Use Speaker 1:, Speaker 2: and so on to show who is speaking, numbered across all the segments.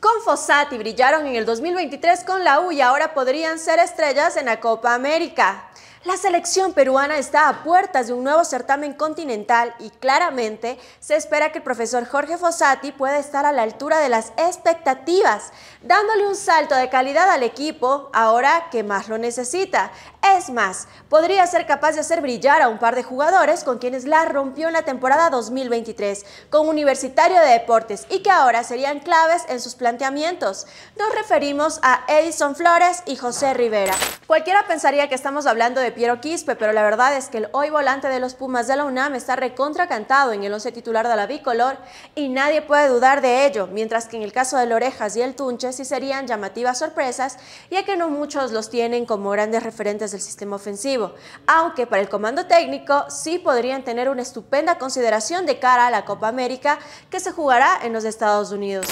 Speaker 1: Con Fossati brillaron en el 2023 con la U y ahora podrían ser estrellas en la Copa América. La selección peruana está a puertas de un nuevo certamen continental y claramente se espera que el profesor Jorge Fossati pueda estar a la altura de las expectativas, dándole un salto de calidad al equipo ahora que más lo necesita. Es más, podría ser capaz de hacer brillar a un par de jugadores con quienes la rompió en la temporada 2023 con Universitario de Deportes y que ahora serían claves en sus planteamientos. Nos referimos a Edison Flores y José Rivera. Cualquiera pensaría que estamos hablando de Piero Quispe, pero la verdad es que el hoy volante de los Pumas de la UNAM está recontracantado en el once titular de la bicolor y nadie puede dudar de ello, mientras que en el caso del Orejas y el Tunche sí serían llamativas sorpresas, ya que no muchos los tienen como grandes referentes del sistema ofensivo, aunque para el comando técnico sí podrían tener una estupenda consideración de cara a la Copa América que se jugará en los Estados Unidos.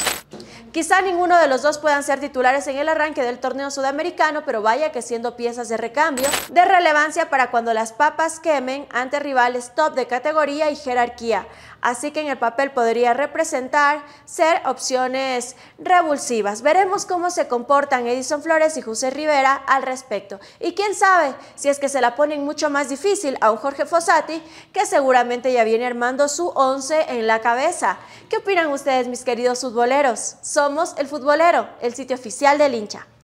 Speaker 1: Quizá ninguno de los dos puedan ser titulares en el arranque del torneo sudamericano, pero vaya que siendo piezas de recambio de relevancia para cuando las papas quemen ante rivales top de categoría y jerarquía. Así que en el papel podría representar ser opciones revulsivas. Veremos cómo se comportan Edison Flores y José Rivera al respecto. Y quién sabe si es que se la ponen mucho más difícil a un Jorge Fossati, que seguramente ya viene armando su 11 en la cabeza. ¿Qué opinan ustedes, mis queridos futboleros? Somos El Futbolero, el sitio oficial del hincha.